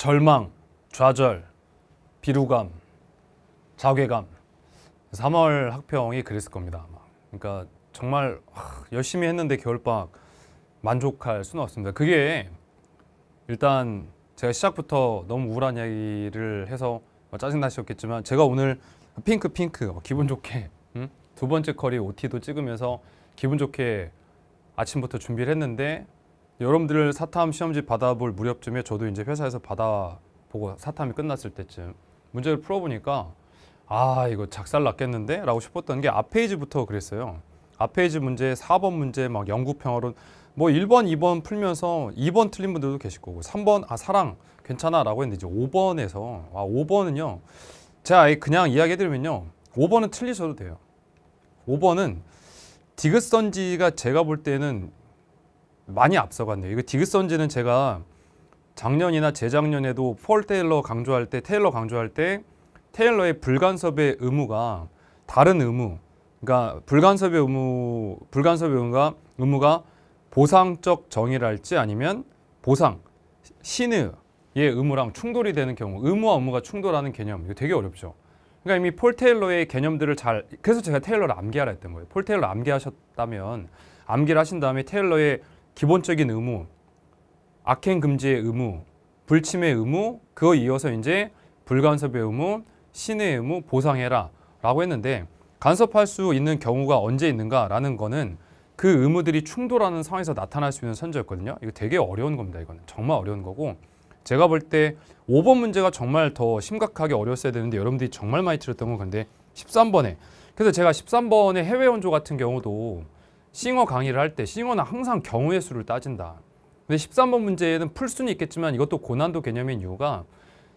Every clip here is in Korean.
절망, 좌절, 비루감, 자괴감. 3월 학평이 그랬을 겁니다. 아마. 그러니까 정말 열심히 했는데 겨울방학 만족할 수는 없습니다. 그게 일단 제가 시작부터 너무 우울한 이야기를 해서 뭐 짜증나셨겠지만 제가 오늘 핑크 핑크 뭐 기분 좋게 응? 두 번째 커리 OT도 찍으면서 기분 좋게 아침부터 준비를 했는데 여러분들 사탐 시험지 받아볼 무렵쯤에 저도 이제 회사에서 받아보고 사탐이 끝났을 때쯤 문제를 풀어보니까 아 이거 작살 났겠는데? 라고 싶었던 게 앞페이지부터 그랬어요. 앞페이지 문제, 4번 문제, 막 영구평화론 뭐 1번, 2번 풀면서 2번 틀린 분들도 계실 거고 3번 아 사랑 괜찮아 라고 했는데 이제 5번에서 아 5번은요 제가 그냥 이야기해드리면요 5번은 틀리셔도 돼요. 5번은 디귿선지가 제가 볼 때는 많이 앞서갔네요. 이거 디그선지는 제가 작년이나 재작년에도 폴 테일러 강조할 때 테일러 강조할 때 테일러의 불간섭의 의무가 다른 의무 그러니까 불간섭의 의무 불간섭의 의무가 의무가 보상적 정의랄지 아니면 보상 신의의 의무랑 충돌이 되는 경우 의무와 의무가 충돌하는 개념 이거 되게 어렵죠. 그러니까 이미 폴 테일러의 개념들을 잘 그래서 제가 테일러를 암기하라 했던 거예요. 폴 테일러 암기하셨다면 암기를 하신 다음에 테일러의 기본적인 의무, 악행 금지의 의무, 불침의 의무, 그거 이어서 이제 불간섭의 의무, 신의 의무, 보상해라 라고 했는데 간섭할 수 있는 경우가 언제 있는가라는 거는 그 의무들이 충돌하는 상황에서 나타날 수 있는 선제였거든요. 이거 되게 어려운 겁니다. 이거는 정말 어려운 거고 제가 볼 때 5번 문제가 정말 더 심각하게 어려웠어야 되는데 여러분들이 정말 많이 틀렸던 건 근데 13번에 그래서 제가 13번의 해외 원조 같은 경우도 싱어 강의를 할 때 싱어는 항상 경우의 수를 따진다. 근데 13번 문제에는 풀 수는 있겠지만 이것도 고난도 개념인 이유가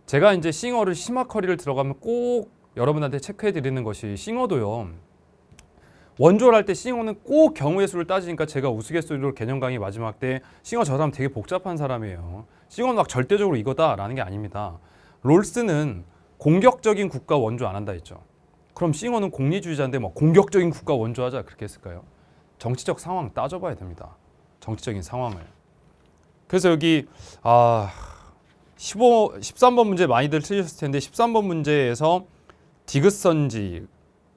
제가 이제 싱어를 심화 커리를 들어가면 꼭 여러분한테 체크해 드리는 것이 싱어도요. 원조를 할 때 싱어는 꼭 경우의 수를 따지니까 제가 우스갯소리로 개념 강의 마지막 때 싱어 저 사람 되게 복잡한 사람이에요. 싱어는 막 절대적으로 이거다라는 게 아닙니다. 롤스는 공격적인 국가 원조 안 한다 했죠. 그럼 싱어는 공리주의자인데 막 뭐 공격적인 국가 원조하자 그렇게 했을까요? 정치적 상황 따져봐야 됩니다. 정치적인 상황을. 그래서 여기 아 15, 13번 문제 많이들 틀리셨을 텐데 13번 문제에서 디귿선지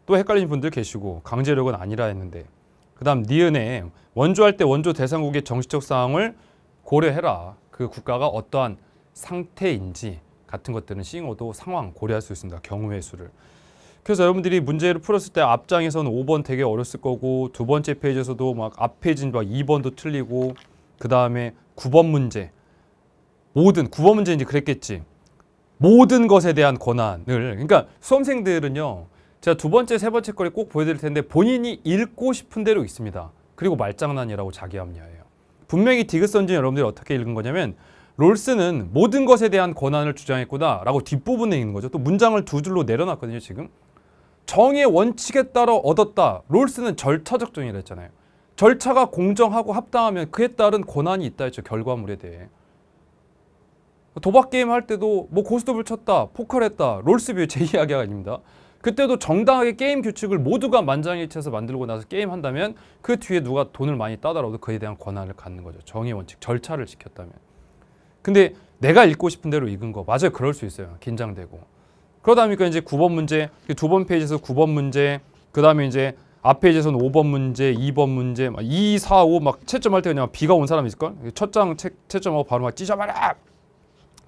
또 헷갈리는 분들 계시고 강제력은 아니라 했는데 그 다음 니은에 원조할 때 원조 대상국의 정치적 상황을 고려해라. 그 국가가 어떠한 상태인지 같은 것들은 싱어도 상황 고려할 수 있습니다. 경우의 수를. 그래서 여러분들이 문제를 풀었을 때 앞장에서는 5번 되게 어렸을 거고 두 번째 페이지에서도 막앞에이지막 2번도 틀리고 그 다음에 9번 문제 모든 9번 문제인지 그랬겠지 모든 것에 대한 권한을 그러니까 수험생들은요 제가 두 번째 세 번째 거를 꼭 보여드릴 텐데 본인이 읽고 싶은 대로 있습니다 그리고 말장난이라고 자기합리화해요 분명히 디귿선지는 여러분들이 어떻게 읽은 거냐면 롤스는 모든 것에 대한 권한을 주장했구나 라고 뒷부분에 있는 거죠 또 문장을 두 줄로 내려놨거든요 지금 정의의 원칙에 따라 얻었다. 롤스는 절차적 정의를 했잖아요. 절차가 공정하고 합당하면 그에 따른 권한이 있다 했죠. 결과물에 대해. 도박 게임 할 때도 뭐 고스톱을 쳤다, 포커를 했다, 롤스뷰 제 이야기가 아닙니다. 그때도 정당하게 게임 규칙을 모두가 만장일치해서 만들고 나서 게임 한다면 그 뒤에 누가 돈을 많이 따더라도 그에 대한 권한을 갖는 거죠. 정의 원칙, 절차를 지켰다면. 근데 내가 읽고 싶은 대로 읽은 거 맞아요. 그럴 수 있어요. 긴장되고. 그러다 보니까 이제 9번 문제, 그 두번 페이지에서 9번 문제, 그 다음에 이제 앞 페이지에서는 5번 문제, 2번 문제, 막 2, 4, 5 막 채점할 때 그냥 비가 온 사람 이 있을걸? 첫 장 채점하고 바로 막 찢어봐라!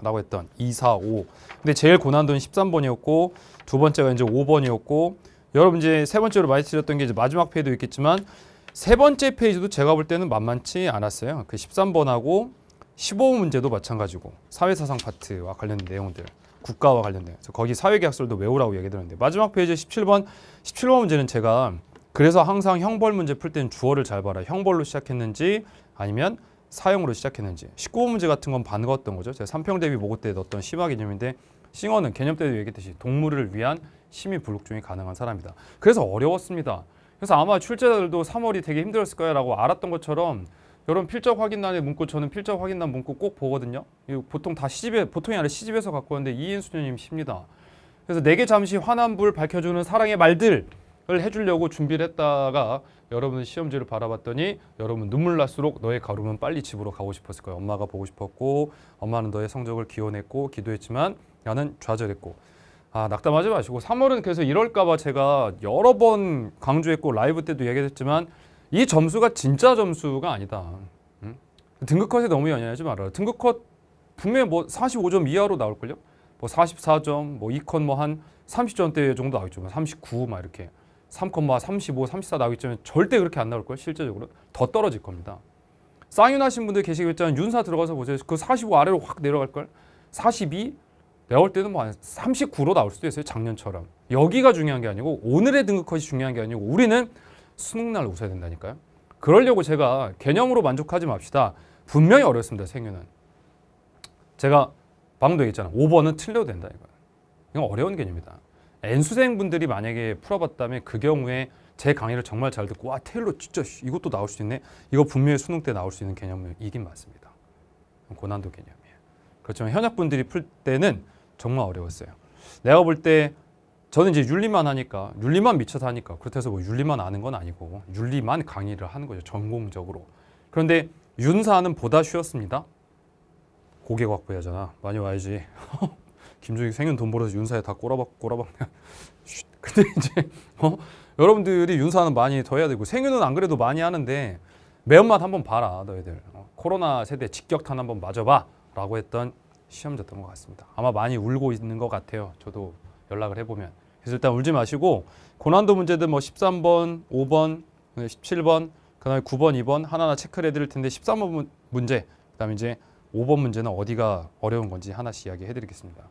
라고 했던 2, 4, 5. 근데 제일 고난도는 13번이었고 두 번째가 이제 5번이었고 여러분 이제 세 번째로 말씀드렸던 게 이제 마지막 페이지도 있겠지만 세 번째 페이지도 제가 볼 때는 만만치 않았어요. 그 13번하고 15문제도 마찬가지고 사회사상 파트와 관련된 내용들. 국가와 관련된 서 거기 사회계약서도 외우라고 얘기 드렸는데 마지막 페이지 17번 17번 문제는 제가 그래서 항상 형벌 문제 풀 때는 주어를 잘 봐라 형벌로 시작했는지 아니면 사형으로 시작했는지 19호 문제 같은 건 반가웠던 거죠 제가 삼평 대비 모고 때 넣었던 심화 개념인데 싱어는 개념 때도 얘기했듯이 동물을 위한 심의 불록종이 가능한 사람이다 그래서 어려웠습니다 그래서 아마 출제자들도 3월이 되게 힘들었을 거야 라고 알았던 것처럼 이런 필적 확인란의 문구 저는 필적 확인란 문구 꼭 보거든요. 보통 다 시집에 보통이 아니라 시집에서 갖고 왔는데 이인수녀님 십니다. 그래서 내게 잠시 화난불 밝혀주는 사랑의 말들을 해주려고 준비를 했다가 여러분 시험지를 바라봤더니 여러분 눈물 날수록 너의 가 r u 빨리 집으로 가고 싶었을 거예요. 엄마가 보고 싶었고 엄마는 너의 성적을 기원했고 기도했지만 나는 좌절했고 아 낙담하지 마시고 3월은 그래서 이럴까 봐 제가 여러 번 강조했고 라이브 때도 얘기했지만 이 점수가 진짜 점수가 아니다. 응? 등급컷에 너무 연연하지 말아라. 등급컷 분명히 뭐 45점 이하로 나올걸요? 뭐 44점, 뭐 2컷 뭐 한 30점대 정도 나오겠죠. 39막 뭐 이렇게. 3컷 35, 34 나오겠지만 절대 그렇게 안 나올 걸요 실제적으로. 더 떨어질 겁니다. 쌍윤하신 분들 계시겠지만 윤사 들어가서 보세요. 그 45 아래로 확 내려갈 걸. 42 내올 때는 뭐 39로 나올 수도 있어요. 작년처럼. 여기가 중요한 게 아니고 오늘의 등급컷이 중요한 게 아니고 우리는 수능날 오셔야 된다니까요. 그러려고 제가 개념으로 만족하지 맙시다. 분명히 어렵습니다. 생유는. 제가 방금도 얘기했잖아요. 5번은 틀려도 된다 이거 이건 어려운 개념이다. N수생분들이 만약에 풀어봤다면 그 경우에 제 강의를 정말 잘 듣고 와 테일러 진짜 이것도 나올 수 있네. 이거 분명히 수능 때 나올 수 있는 개념이긴 맞습니다. 고난도 개념이에요. 그렇지만 현역분들이 풀 때는 정말 어려웠어요. 내가 볼때 저는 이제 윤리만 하니까 윤리만 미쳐사니까 그렇다 해서 뭐 윤리만 아는 건 아니고 윤리만 강의를 하는 거죠 전공적으로 그런데 윤사는 보다 쉬웠습니다 고개 확보해야잖아 많이 와야지 김종익 생윤 돈 벌어서 윤사에 다 꼬라박 꼬라박 근데 이제 어? 여러분들이 윤사는 많이 더 해야 되고 생윤은 안 그래도 많이 하는데 매운맛 한번 봐라 너희들 어, 코로나 세대 직격탄 한번 맞아봐 라고 했던 시험자였던 것 같습니다 아마 많이 울고 있는 것 같아요 저도 연락을 해보면. 그래서 일단 울지 마시고 고난도 문제들뭐 13번, 5번, 17번, 그다음에 9번, 2번 하나하나 체크를 해드릴 텐데 13번 문제, 그다음에 이제 5번 문제는 어디가 어려운 건지 하나씩 이야기해드리겠습니다.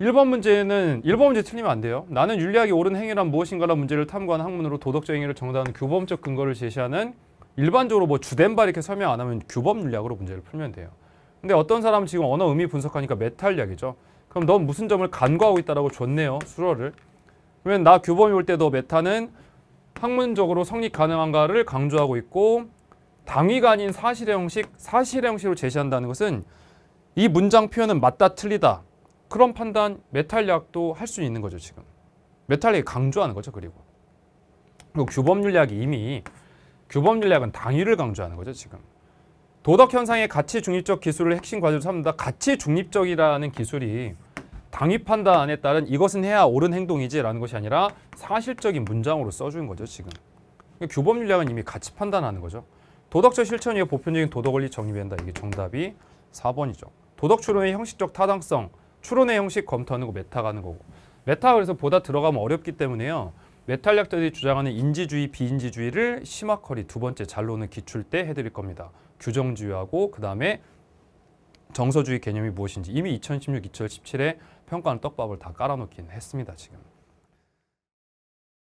1번 문제는 1번 문제 틀리면 안 돼요. 나는 윤리학의 옳은 행위란 무엇인가라는 문제를 탐구한 학문으로 도덕적 행위를 정당한 규범적 근거를 제시하는 일반적으로 뭐 주된 바 이렇게 설명 안 하면 규범 윤리학으로 문제를 풀면 돼요. 근데 어떤 사람은 지금 언어 의미 분석하니까 메탈 이야기죠. 그럼 넌 무슨 점을 간과하고 있다라고 줬네요. 수로를. 그러면 나 규범이 올 때도 메타는 학문적으로 성립 가능한가를 강조하고 있고 당위가 아닌 사실의 형식, 사실의 형식으로 제시한다는 것은 이 문장 표현은 맞다 틀리다. 그런 판단 메탈리학도 할 수 있는 거죠, 지금. 메탈리학이 강조하는 거죠, 그리고. 그리고 규범윤리학이 이미 규범윤리학은 당위를 강조하는 거죠, 지금. 도덕 현상의 가치 중립적 기술을 핵심 과제로 삼는다. 가치 중립적이라는 기술이 당위 판단에 따른 이것은 해야 옳은 행동이지라는 것이 아니라 사실적인 문장으로 써주 거죠 지금. 그러니까 규범 윤리은 이미 가치 판단하는 거죠. 도덕적 실천 위에 보편적인 도덕 원리 정립된다. 이게 정답이 4번이죠. 도덕 추론의 형식적 타당성, 추론의 형식 검토하는 거 메타가는 거고. 메타 그래서 보다 들어가면 어렵기 때문에요. 메탈학자들이 주장하는 인지주의, 비인지주의를 시마커리 두 번째 잘로는 기출 때 해드릴 겁니다. 규정주의하고 그다음에 정서주의 개념이 무엇인지 이미 2016, 2017에 평가하는 떡밥을 다 깔아놓긴 했습니다. 지금.